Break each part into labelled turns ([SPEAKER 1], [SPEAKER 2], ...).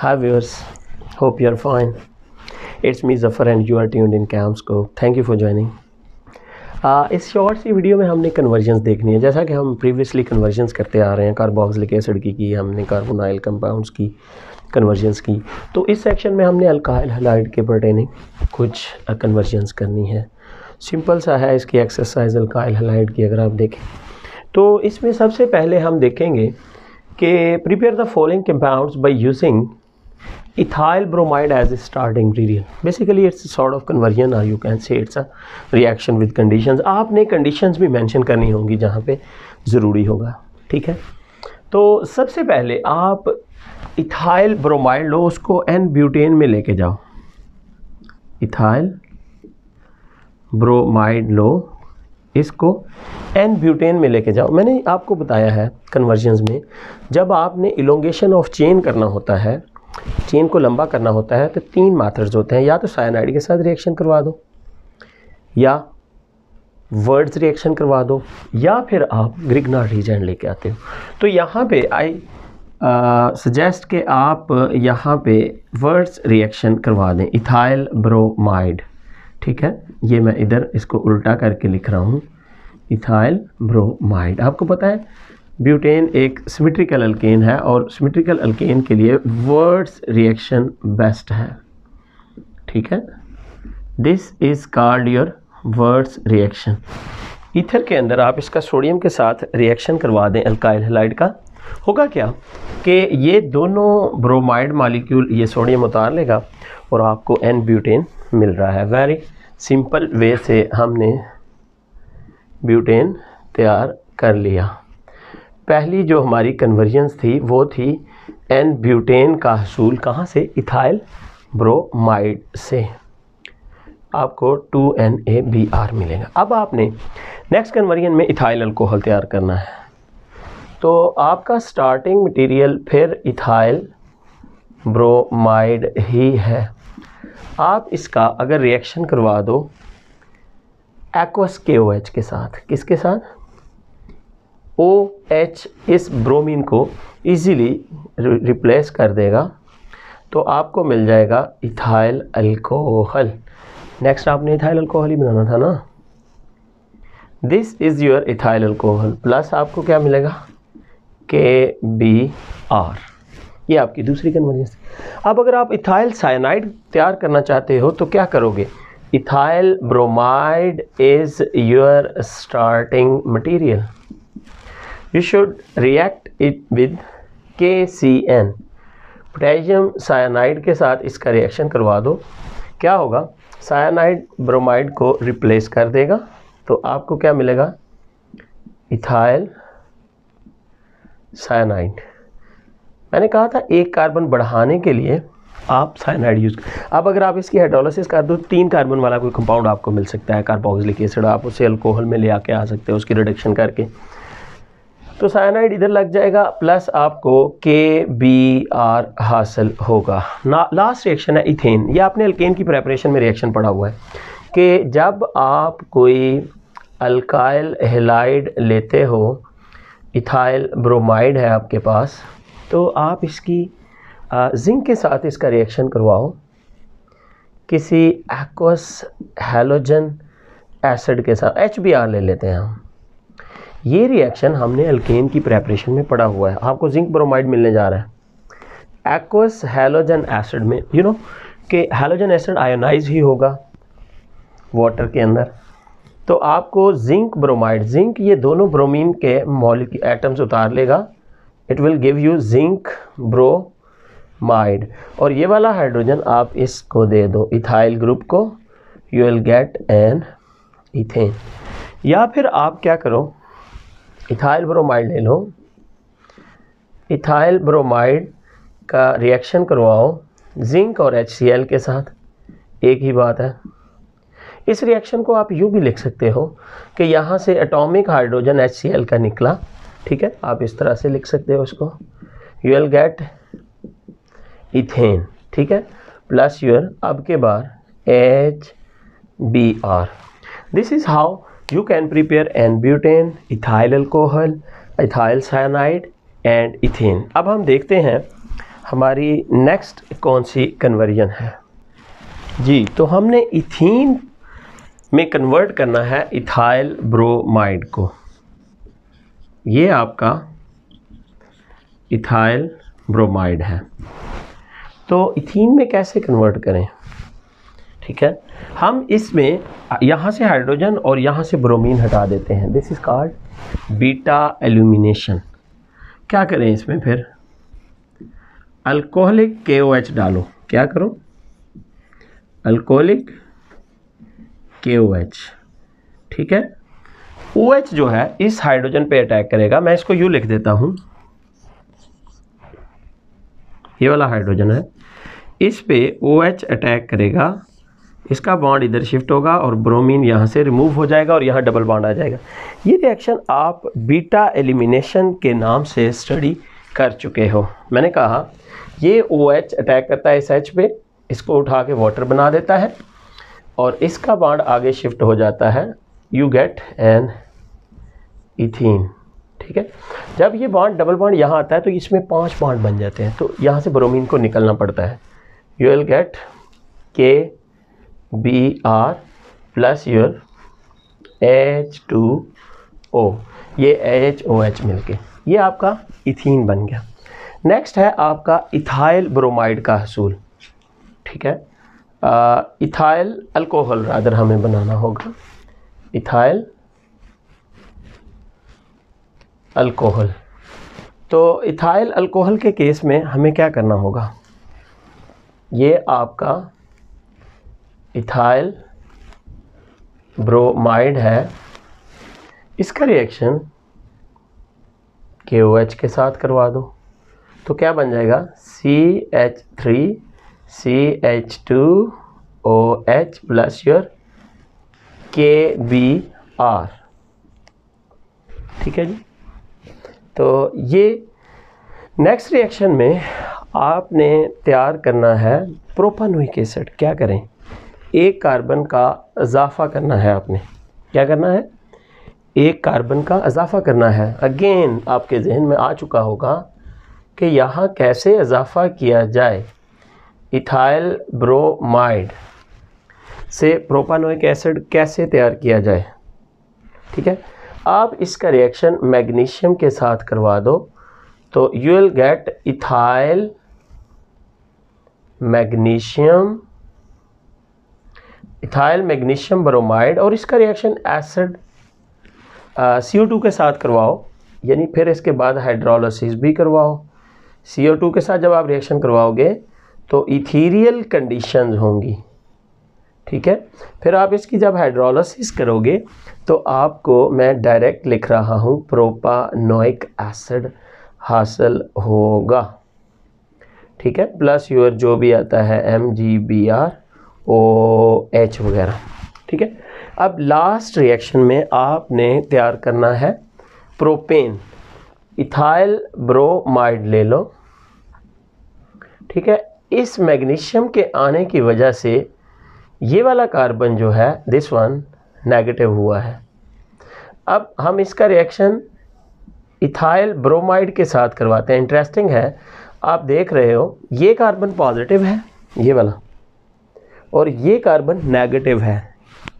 [SPEAKER 1] Hi viewers hope you are fine it's me Zafar and you are tuned in cams को thank you for joining इस short सी video में हमने convergence देखनी है जैसा कि हम प्रीवियसली कन्वर्जन्स करते आ रहे हैं कार्बोक्सिलिक एसिड की की हमने कार्बोनाइल कंपाउंड्स की कन्वर्जन्स की तो इस सेक्शन में हमने अल्काइल हलाइड के पर्टेनिंग कुछ कन्वर्जन्स uh, करनी है सिंपल सा है इसकी एक्सरसाइज अल्काइल हलाइड की अगर आप देखें तो इसमें सबसे पहले हम देखेंगे कि prepare the following compounds by using ethyl bromide as a starting material basically it's a sort of conversion or uh, you can say it's a reaction with आपने conditions भी मैंशन करनी होंगी जहाँ पे ज़रूरी होगा ठीक है तो सबसे पहले आप इथाइल ब्रोमाइड लो उसको एन ब्यूटेन में लेके जाओ इथाइल ब्रोमाइड लो इसको एन ब्यूटेन में लेके जाओ मैंने आपको बताया है कन्वर्जन में जब आपने इलोंगेशन ऑफ चेन करना होता है चेन को लंबा करना होता है तो तीन माथर्स होते हैं या तो साइनाइड के साथ रिएक्शन करवा दो या वर्ड्स रिएक्शन करवा दो या फिर आप ग्रिगना रीजन लेके आते हो तो यहाँ पे आई सजेस्ट के आप यहाँ पे वर्ड्स रिएक्शन करवा दें इथाइल ब्रोमाइड ठीक है ये मैं इधर इसको उल्टा करके लिख रहा हूँ इथाइल ब्रोमाइड आपको पता है ब्यूटेन एक सिमेट्रिकल अल्केन है और सिमेट्रिकल अल्केन के लिए वर्ड्स रिएक्शन बेस्ट है ठीक है this is called your Wurtz reaction ether के अंदर आप इसका सोडियम के साथ रिएक्शन करवा दें अल्काइल हेलाइड का होगा क्या कि ये दोनों ब्रोमाइड मालिक्यूल ये सोडियम उतार लेगा और आपको एन ब्यूटेन मिल रहा है वेरी सिंपल वे से हमने ब्यूटेन तैयार कर लिया पहली जो हमारी कन्वर्जेंस थी वो थी एन ब्यूटेन का हसूल कहाँ से इथाइल ब्रोमाइड से आपको two N A B R मिलेगा अब आपने नेक्स्ट कन्वर्जन में इथाइल अल्कोहल तैयार करना है तो आपका स्टार्टिंग मटेरियल फिर इथाइल ब्रोमाइड ही है आप इसका अगर रिएक्शन करवा दो एक्वस के ओ एच के साथ किसके साथ ओ एच इस ब्रोमीन को ईजीली रिप्लेस कर देगा तो आपको मिल जाएगा इथाइल अल्कोहल नेक्स्ट आपने इथाइल अल्कोहल ही बनाना था ना this is your ethyl alcohol plus आपको क्या मिलेगा के बी आर ये आपकी दूसरी कन्वर्जेंस अब अगर आप इथाइल साइनाइड तैयार करना चाहते हो तो क्या करोगे ethyl bromide is your starting material you should react it with KCN potassium cyanide के साथ इसका रिएक्शन करवा दो क्या होगा Cyanide ब्रोमाइड को रिप्लेस कर देगा तो आपको क्या मिलेगा इथाइल साइनाइड मैंने कहा था एक कार्बन बढ़ाने के लिए आप साइनाइड यूज़ अब अगर आप इसकी हाइड्रोलिसिस कर दो तीन कार्बन वाला कोई कंपाउंड आपको मिल सकता है कार्बोक्सिलिक एसिड आप उसे अल्कोहल में ले आके आ सकते हो उसकी रिडक्शन करके तो साइनाइड इधर लग जाएगा प्लस आपको के बी आर हासिल होगा ना लास्ट रिएक्शन है इथेन ये आपने अल्केन की प्रेपरेशन में रिएक्शन पड़ा हुआ है कि जब आप कोई अल्काइल हेलाइड लेते हो इथाइल ब्रोमाइड है आपके पास तो आप इसकी जिंक के साथ इसका रिएक्शन करवाओ किसी एक्वस हेलोजन एसिड के साथ एच ले लेते हैं हम ये रिएक्शन हमने अल्केन की प्रेपरेशन में पड़ा हुआ है आपको जिंक ब्रोमाइड मिलने जा रहा है एक्वस हेलोजन एसिड में यू नो कि हेलोजन एसिड आयोनाइज ही होगा वाटर के अंदर तो आपको जिंक ब्रोमाइड जिंक ये दोनों ब्रोमीन के मॉलिक एटम्स उतार लेगा it will give you zinc bromide और ये वाला हाइड्रोजन आप इसको दे दो इथाइल ग्रुप को you will get an ethane या फिर आप क्या करो इथाइल ब्रोमाइड ले लो इथाइल ब्रोमाइड का रिएक्शन करवाओ जिंक और एच के साथ एक ही बात है इस रिएक्शन को आप यूँ भी लिख सकते हो कि यहाँ से एटॉमिक हाइड्रोजन एच का निकला ठीक है आप इस तरह से लिख सकते हो उसको यू विल गेट इथेन ठीक है प्लस यूर अब के बार H B R this is how you can prepare an butane ethyl alcohol ethyl cyanide and ethene. अब हम देखते हैं हमारी नेक्स्ट कौन सी कन्वर्जन है जी तो हमने इथीन में कन्वर्ट करना है इथाइल ब्रोमाइड को ये आपका इथाइल ब्रोमाइड है तो इथीन में कैसे कन्वर्ट करें ठीक है हम इसमें यहाँ से हाइड्रोजन और यहाँ से ब्रोमीन हटा देते हैं this is called beta elimination क्या करें इसमें फिर अल्कोहलिक के ओ एच डालो क्या करो अल्कोहलिक के ओ एच ठीक है ओ OH एच जो है इस हाइड्रोजन पे अटैक करेगा मैं इसको यू लिख देता हूँ ये वाला हाइड्रोजन है इस पे ओ OH एच अटैक करेगा इसका बॉन्ड इधर शिफ्ट होगा और ब्रोमीन यहाँ से रिमूव हो जाएगा और यहाँ डबल बॉन्ड आ जाएगा ये रिएक्शन आप बीटा एलिमिनेशन के नाम से स्टडी कर चुके हो मैंने कहा ये ओ OH अटैक करता है इस एच पे इसको उठा के वाटर बना देता है और इसका बॉन्ड आगे शिफ्ट हो जाता है यू गेट एन इथीन ठीक है जब ये बॉन्ड डबल बॉन्ड यहाँ आता है तो इसमें पांच बॉन्ड बन जाते हैं तो यहाँ से ब्रोमीन को निकलना पड़ता है you will get K B R plus your H two O ये एच ओ एच मिल के ये आपका इथीन बन गया नेक्स्ट है आपका इथाइल ब्रोमाइड का हसूल ठीक है इथाइल अल्कोहल अदर हमें बनाना होगा इथाइल अल्कोहल तो इथाइल अल्कोहल के केस में हमें क्या करना होगा ये आपका इथाइल ब्रोमाइड है इसका रिएक्शन के ओ एच के साथ करवा दो तो क्या बन जाएगा C H three C H two O H plus your K B R ठीक है जी तो ये नेक्स्ट रिएक्शन में आपने तैयार करना है प्रोपानोइक एसिड क्या करें एक कार्बन का इजाफा करना है आपने क्या करना है एक कार्बन का इजाफा करना है अगेन आपके जहन में आ चुका होगा कि यहाँ कैसे इजाफा किया जाए इथाइल ब्रोमाइड से प्रोपानोइक एसिड कैसे तैयार किया जाए ठीक है आप इसका रिएक्शन मैग्नीशियम के साथ करवा दो तो you will get ethyl magnesium ethyl magnesium bromide और इसका reaction acid C O two के साथ करवाओ यानी फिर इसके बाद हाइड्रोलोसिस भी करवाओ सी ओ टू के साथ जब आप रिएक्शन करवाओगे तो इथीरियल कंडीशन होंगी ठीक है फिर आप इसकी जब हाइड्रोलोसिस करोगे तो आपको मैं डायरेक्ट लिख रहा हूँ प्रोपानोइक एसिड हासिल होगा ठीक है प्लस योर जो भी आता है M G B R O H वगैरह ठीक है अब लास्ट रिएक्शन में आपने तैयार करना है प्रोपेन इथाइल ब्रोमाइड ले लो ठीक है इस मैग्नीशियम के आने की वजह से ये वाला कार्बन जो है दिस वन नेगेटिव हुआ है अब हम इसका रिएक्शन इथाइल ब्रोमाइड के साथ करवाते हैं इंटरेस्टिंग है आप देख रहे हो ये कार्बन पॉजिटिव है ये वाला और ये कार्बन नेगेटिव है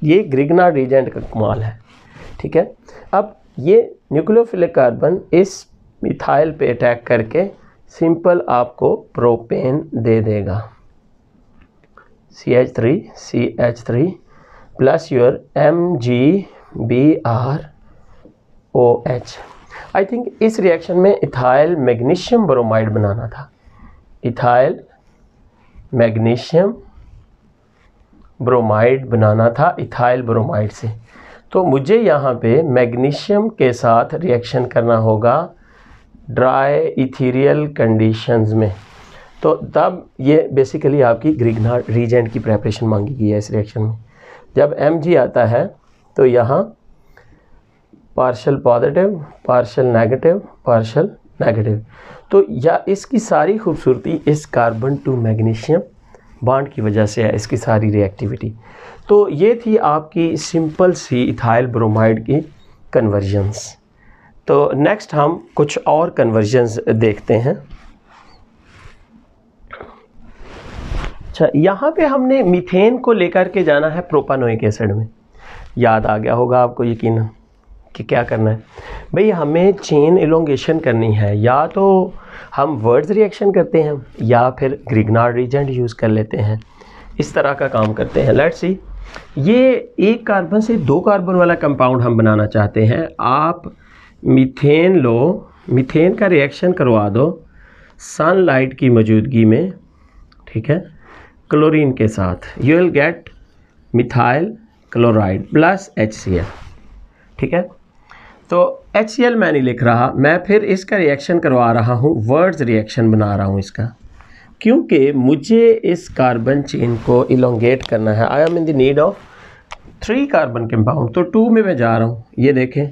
[SPEAKER 1] ये ग्रिगना रीजेंट का कमाल है ठीक है अब ये न्यूक्लियोफिलिक कार्बन इस मिथाइल पे अटैक करके सिंपल आपको प्रोपेन दे देगा C H three C H three plus your M G B R O H I think इस रिएक्शन में इथाइल मैग्नीशियम ब्रोमाइड बनाना था इथाइल मैग्नीशियम ब्रोमाइड बनाना था इथाइल ब्रोमाइड से तो मुझे यहाँ पे मैग्नीशियम के साथ रिएक्शन करना होगा ड्राई इथीरियल कंडीशंस में तो तब ये बेसिकली आपकी ग्रिगना रीजेंट की प्रेपरेशन मांगी गई है इस रिएक्शन में जब एम जी आता है तो यहाँ partial positive partial negative partial negative तो या इसकी सारी खूबसूरती इस कार्बन टू मैग्नीशियम बॉन्ड की वजह से है इसकी सारी रिएक्टिविटी तो ये थी आपकी सिंपल सी इथाइल ब्रोमाइड की कन्वर्जन्स तो नेक्स्ट हम कुछ और कन्वर्जन्स देखते हैं अच्छा यहाँ पे हमने मीथेन को लेकर के जाना है प्रोपानोइक एसिड में याद आ गया होगा आपको यकीन कि क्या करना है भाई हमें चेन एलोंगेशन करनी है या तो हम वर्ड्स रिएक्शन करते हैं या फिर ग्रिगनार रिजेंट यूज़ कर लेते हैं इस तरह का काम करते हैं लेट्स सी ये एक कार्बन से दो कार्बन वाला कंपाउंड हम बनाना चाहते हैं आप मिथेन लो मिथेन का रिएक्शन करवा दो सनलाइट की मौजूदगी में ठीक है क्लोरीन के साथ you will get methyl chloride plus H ठीक है तो एच सी एल मैं नहीं लिख रहा मैं फिर इसका रिएक्शन करवा रहा हूँ वर्ड्स रिएक्शन बना रहा हूँ इसका क्योंकि मुझे इस कार्बन चेन को इलोंगेट करना है I am in the need of three carbon compound तो टू में मैं जा रहा हूँ ये देखें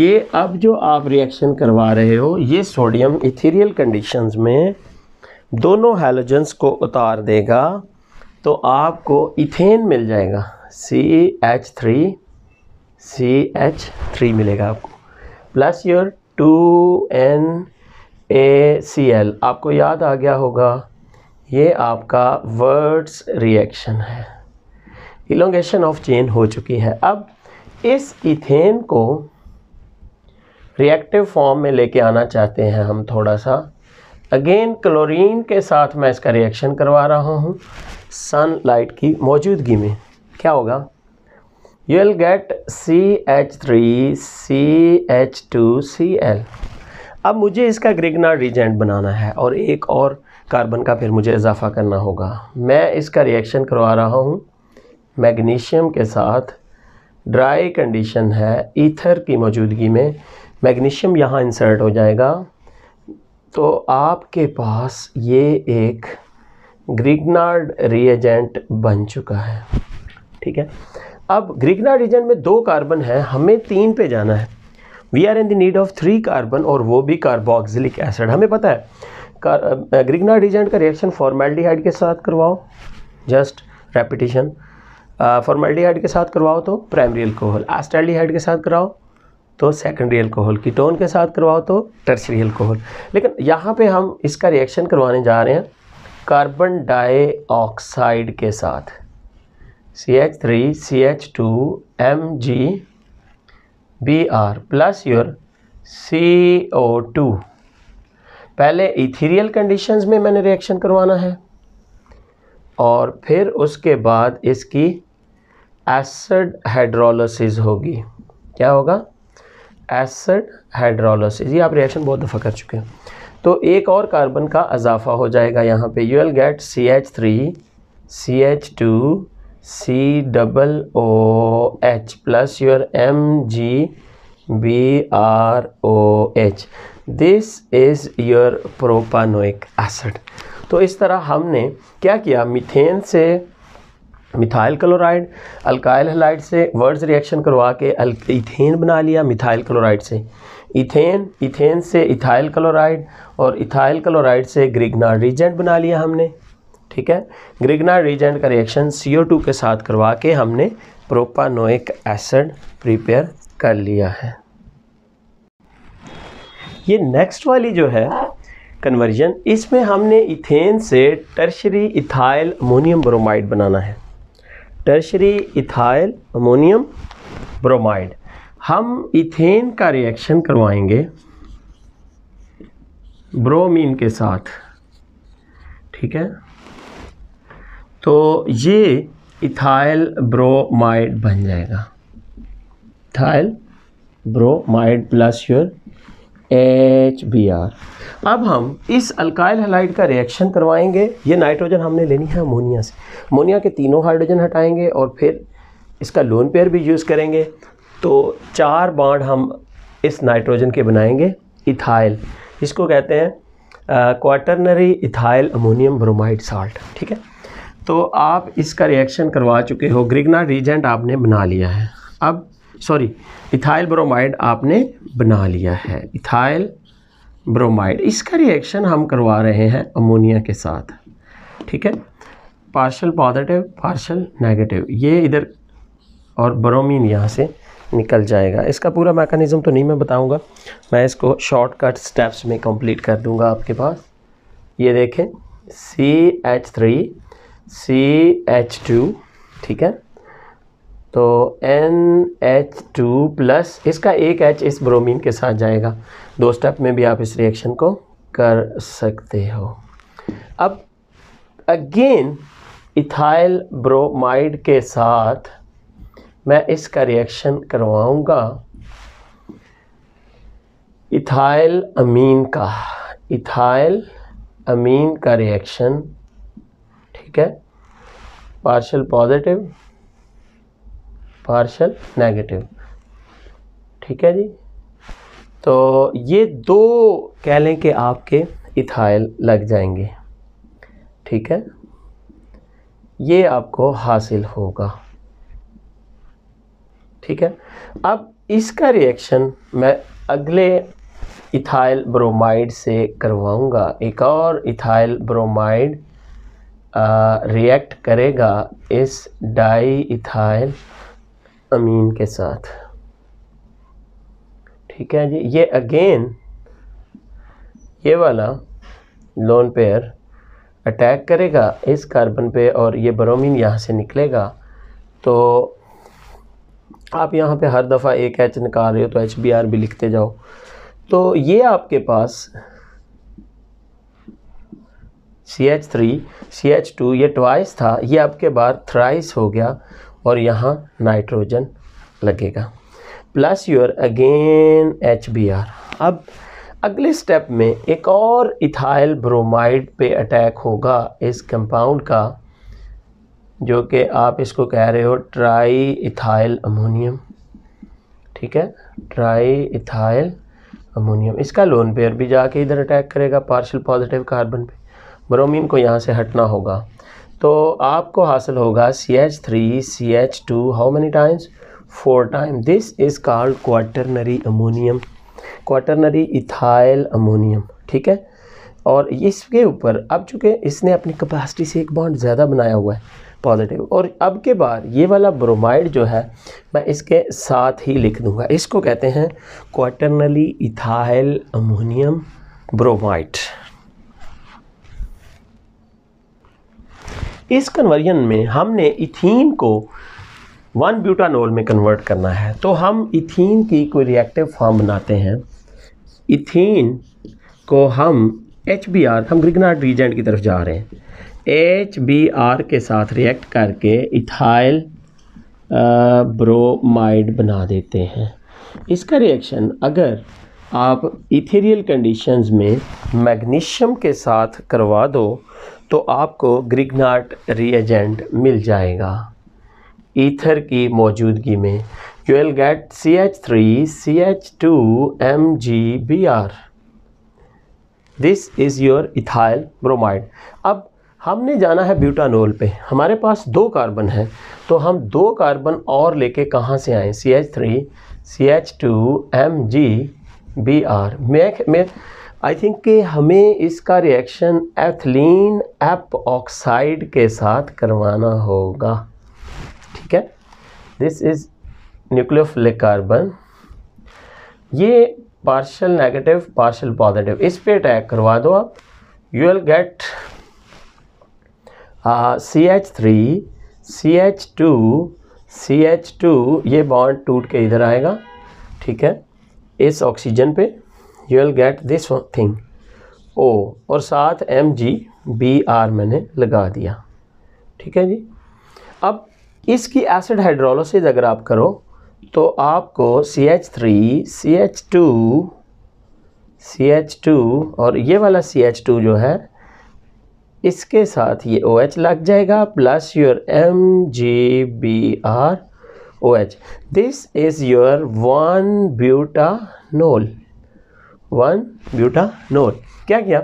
[SPEAKER 1] ये अब जो आप रिएक्शन करवा रहे हो ये सोडियम इथीरियल कंडीशंस में दोनों हेलोजेंस को उतार देगा तो आपको इथेन मिल जाएगा C H three C H three मिलेगा आपको plus your two N A C L आपको याद आ गया होगा ये आपका वर्ड्स रिएक्शन है इलोंगेशन ऑफ चेन हो चुकी है अब इस इथेन को रिएक्टिव फॉर्म में लेके आना चाहते हैं हम थोड़ा सा अगेन क्लोरीन के साथ मैं इसका रिएक्शन करवा रहा हूँ सनलाइट की मौजूदगी में क्या होगा टू get CH3CH2Cl अब मुझे इसका ग्रिगनार रिजेंट बनाना है और एक और कार्बन का फिर मुझे इजाफा करना होगा मैं इसका रिएक्शन करवा रहा हूँ मैग्नीशियम के साथ ड्राई कंडीशन है ईथर की मौजूदगी में मैग्नीशियम यहाँ इंसर्ट हो जाएगा तो आपके पास ये एक ग्रिगनार्ड रिएजेंट बन चुका है ठीक है अब ग्रिगना रीजन में दो कार्बन है हमें तीन पे जाना है we are in the need of three carbon और वो भी कार्बोक्सिलिक एसिड हमें पता है ग्रिगना रीजन का रिएक्शन फॉर्मेल्डिहाइड के साथ करवाओ जस्ट रेपिटेशन फॉर्मेल्डिहाइड के साथ करवाओ तो प्राइमरी अल्कोहल एस्टैल्डिहाइड के साथ कराओ तो सेकेंडरी अल्कोहल कीटोन के साथ करवाओ तो टर्सरी अल्कोहल लेकिन यहाँ पे हम इसका रिएक्शन करवाने जा रहे हैं कार्बन डाइऑक्साइड के साथ C H three C H two M G B R plus your C O two पहले इथीरियल कंडीशंस में मैंने रिएक्शन करवाना है और फिर उसके बाद इसकी एसिड हाइड्रोलोसिस होगी क्या होगा एसिड हाइड्रोलोसिस ये आप रिएक्शन बहुत दफ़ा कर चुके हैं तो एक और कार्बन का अजाफा हो जाएगा यहाँ पे you will get C H three C H two C double O H plus your M G B R O H this is your propanoic acid. तो इस तरह हमने क्या किया मिथेन से मिथाइल क्लोराइड अल्काइल हलाइड से Wurtz reaction करवा के इथेन बना लिया मिथाइल क्लोराइड से इथेन इथेन से इथाइल क्लोराइड और इथाइल क्लोराइड से ग्रिगनार रिजेंट बना लिया हमने ठीक है ग्रिगना रीजेंट का रिएक्शन CO2 के साथ करवा के हमने प्रोपानोइक एसिड प्रिपेयर कर लिया है ये नेक्स्ट वाली जो है कन्वर्जन इसमें हमने इथेन से टर्शरी इथाइल अमोनियम ब्रोमाइड बनाना है टर्शरी इथाइल अमोनियम ब्रोमाइड हम इथेन का रिएक्शन करवाएंगे ब्रोमीन के साथ ठीक है तो ये इथाइल ब्रोमाइड बन जाएगा ethyl bromide plus your H B R अब हम इस अल्काइल हलाइड का रिएक्शन करवाएंगे ये नाइट्रोजन हमने लेनी है अमोनिया से अमोनिया के तीनों हाइड्रोजन हटाएंगे और फिर इसका लोन पेयर भी यूज़ करेंगे तो चार बाड हम इस नाइट्रोजन के बनाएंगे इथाइल इसको कहते हैं quaternary ethyl ammonium bromide salt ठीक है तो आप इसका रिएक्शन करवा चुके हो ग्रिगना रीजेंट आपने बना लिया है अब सॉरी इथाइल ब्रोमाइड आपने बना लिया है इथाइल ब्रोमाइड इसका रिएक्शन हम करवा रहे हैं अमोनिया के साथ ठीक है पार्शल पॉजिटिव पार्शल नेगेटिव ये इधर और ब्रोमीन यहाँ से निकल जाएगा इसका पूरा मैकेनिज़्म तो नहीं मैं बताऊँगा मैं इसको शॉर्टकट स्टेप्स में कंप्लीट कर दूँगा आपके पास ये देखें C H three C H two ठीक है तो एन एच टू प्लस इसका एक एच इस ब्रोमीन के साथ जाएगा दो स्टेप में भी आप इस रिएक्शन को कर सकते हो अब अगेन इथाइल ब्रोमाइड के साथ मैं इसका रिएक्शन करवाऊंगा इथाइल अमीन का इथाइल अमीन का रिएक्शन ठीक है पार्शल पॉजिटिव पार्शल नेगेटिव ठीक है जी तो ये दो कह लें कि आपके इथाइल लग जाएंगे ठीक है ये आपको हासिल होगा ठीक है अब इसका रिएक्शन मैं अगले इथाइल ब्रोमाइड से करवाऊंगा एक और इथाइल ब्रोमाइड रिएक्ट करेगा इस डाई इथाइल अमीन के साथ ठीक है जी ये अगेन ये वाला लोन पेयर अटैक करेगा इस कार्बन पे और ये ब्रोमीन यहाँ से निकलेगा तो आप यहाँ पे हर दफ़ा एक एच निकाल रहे हो तो एच बी आर भी लिखते जाओ तो ये आपके पास C H three C H two ये ट्वाइस था ये आपके बार थ्राइस हो गया और यहाँ नाइट्रोजन लगेगा plus your again H B R अब अगले स्टेप में एक और इथाइल ब्रोमाइड पे अटैक होगा इस कंपाउंड का जो कि आप इसको कह रहे हो ट्राई इथाइल अमोनियम ठीक है ट्राई इथाइल अमोनियम इसका लोन पेयर भी जाके इधर अटैक करेगा पार्शल पॉजिटिव कार्बन पे ब्रोमीन को यहाँ से हटना होगा तो आपको हासिल होगा C H three C H two how many times four time this is called quaternary ammonium quaternary ethyl ammonium ठीक है और इसके ऊपर अब चूँकि इसने अपनी कैपेसिटी से एक बॉन्ड ज़्यादा बनाया हुआ है पॉजिटिव और अब के बाद ये वाला ब्रोमाइड जो है मैं इसके साथ ही लिख दूँगा इसको कहते हैं क्वाटरनली इथाइल अमोनियम ब्रोमाइड इस कन्वर्जन में हमने इथीन को वन ब्यूटानोल में कन्वर्ट करना है तो हम इथीन की कोई रिएक्टिव फॉर्म बनाते हैं इथीन को हम एच बी आर हम ग्रिगनाट रीजेंट की तरफ जा रहे हैं एच बी आर के साथ रिएक्ट करके इथाइल ब्रोमाइड बना देते हैं इसका रिएक्शन अगर आप इथेरियल कंडीशंस में मैग्नीशियम के साथ करवा दो तो आपको ग्रिगनाट रिएजेंट मिल जाएगा ईथर की मौजूदगी में you will get C H three C H two M G B R this is your ethyl bromide अब हमने जाना है ब्यूटानोल पे हमारे पास दो कार्बन है तो हम दो कार्बन और लेके कहाँ से आए C H three C H two M G B R मैं मैं आई थिंक कि हमें इसका रिएक्शन एथलीन एप ऑक्साइड के साथ करवाना होगा ठीक है दिस इज़ न्यूक्लियोफिलिक कार्बन ये पार्शल नेगेटिव पार्शल पॉजिटिव इस पे अटैक करवा दो आप you will get C H three C H two C H two ये बॉन्ड टूट के इधर आएगा ठीक है इस ऑक्सीजन पे you will get this thing O और साथ एम जी बी आर मैंने लगा दिया ठीक है जी अब इसकी एसिड हाइड्रोलोसिस अगर आप करो तो आपको C H three C H two C H two और ये वाला सी एच टू जो है इसके साथ ये ओ OH एच लग जाएगा plus your M G B R O H this is your one butanol one butanol क्या किया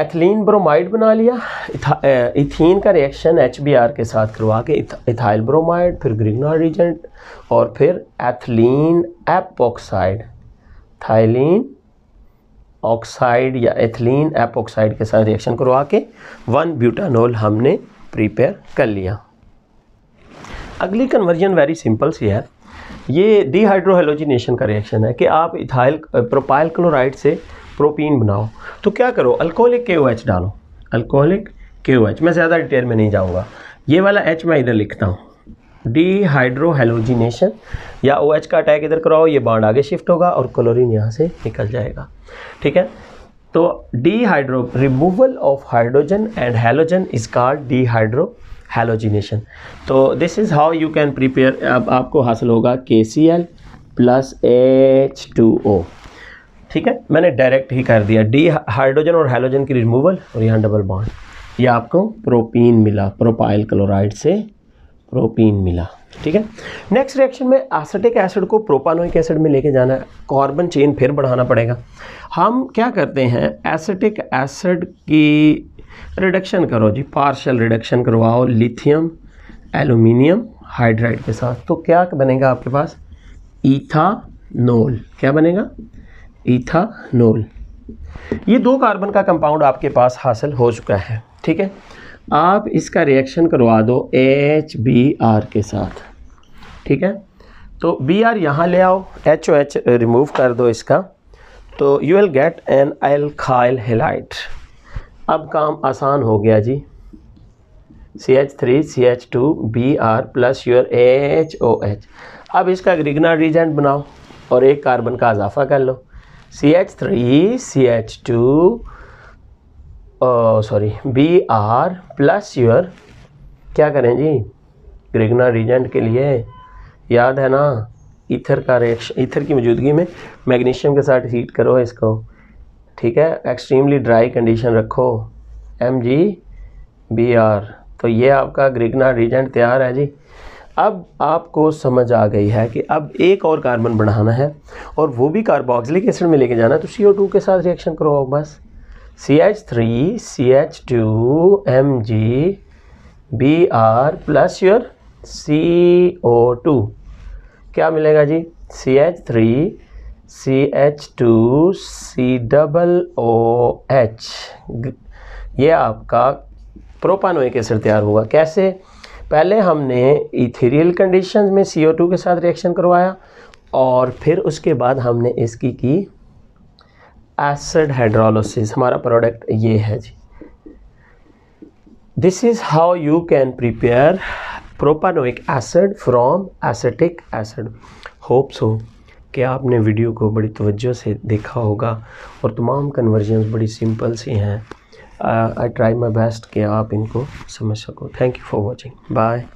[SPEAKER 1] एथिलीन ब्रोमाइड बना लिया इथिन इथीन का रिएक्शन एच के साथ करवा के इथाइल ब्रोमाइड फिर ग्रिगनॉल रिजेंट और फिर एथिलीन एपोक्साइड थाइलिन ऑक्साइड या एथिलीन एपोक्साइड के साथ रिएक्शन करवा के वन ब्यूटानोल हमने प्रिपेयर कर लिया अगली कन्वर्जन वेरी सिंपल सी है ये डिहाइड्रोहेलोजिनेशन का रिएक्शन है कि आप इथाइल प्रोपाइल क्लोराइड से प्रोपीन बनाओ तो क्या करो अल्कोहलिक के ओ एच डालो अल्कोहलिक के ओ एच मैं ज़्यादा डिटेल में नहीं जाऊँगा ये वाला एच मैं इधर लिखता हूँ डिहाइड्रोहेलोजिनेशन या ओ OH एच का अटैक इधर कराओ ये बाड आगे शिफ्ट होगा और क्लोरीन यहाँ से निकल जाएगा ठीक है तो dehydro removal of hydrogen and halogen is called dehydro halogenation तो this is how you can prepare अब आपको हासिल होगा K C L plus H two O ठीक है मैंने डायरेक्ट ही कर दिया डी हाइड्रोजन और हेलोजन की रिमूवल और यहाँ डबल बॉन्ड ये आपको प्रोपीन मिला प्रोपाइल क्लोराइड से प्रोपीन मिला ठीक है नेक्स्ट रिएक्शन में एसिटिक एसिड को प्रोपानोइक एसिड में लेके जाना है कार्बन चेन फिर बढ़ाना पड़ेगा हम क्या करते हैं एसिटिक एसिड की रिडक्शन करो जी पार्शल रिडक्शन करवाओ लिथियम एलुमिनियम हाइड्राइड के साथ तो क्या बनेगा आपके पास ईथानोल क्या बनेगा नोल ये दो कार्बन का कंपाउंड आपके पास हासिल हो चुका है ठीक है आप इसका रिएक्शन करवा दो एच बी आर के साथ ठीक है तो बी आर यहाँ ले आओ एच ओ एच रिमूव कर दो इसका तो you will get an alkyl halide अब काम आसान हो गया जी C H three C H two B R plus your H O H अब इसका ग्रिगना रीजेंट बनाओ और एक कार्बन का इजाफा कर लो C H three C H two sorry B R plus your क्या करें जी ग्रिगना रीजेंट के लिए याद है ना इथर का रिएक्शन इथर की मौजूदगी में मैग्नीशियम के साथ हीट करो इसको ठीक है एक्सट्रीमली ड्राई कंडीशन रखो एम जी बी आर तो ये आपका ग्रिगना रीजेंट तैयार है जी अब आपको समझ आ गई है कि अब एक और कार्बन बढ़ाना है और वो भी कार्बोक्सिलिक एसिड में लेके जाना है तो सी ओ टू के साथ रिएक्शन करो बस C H three C H two M G B R plus your C O two क्या मिलेगा G C H three C H two C double O H ये आपका प्रोपानोइक एसिड तैयार हुआ कैसे पहले हमने इथेरियल कंडीशंस में सी ओ टू के साथ रिएक्शन करवाया और फिर उसके बाद हमने इसकी की एसिड हाइड्रोलोसिस हमारा प्रोडक्ट ये है जी this is how you can prepare propanoic acid from acetic acid hope so कि आपने वीडियो को बड़ी तवज्जो से देखा होगा और तमाम कन्वर्जन्स बड़ी सिंपल सी हैं आई ट्राई माई बेस्ट कि आप इनको समझ सको thank you for watching bye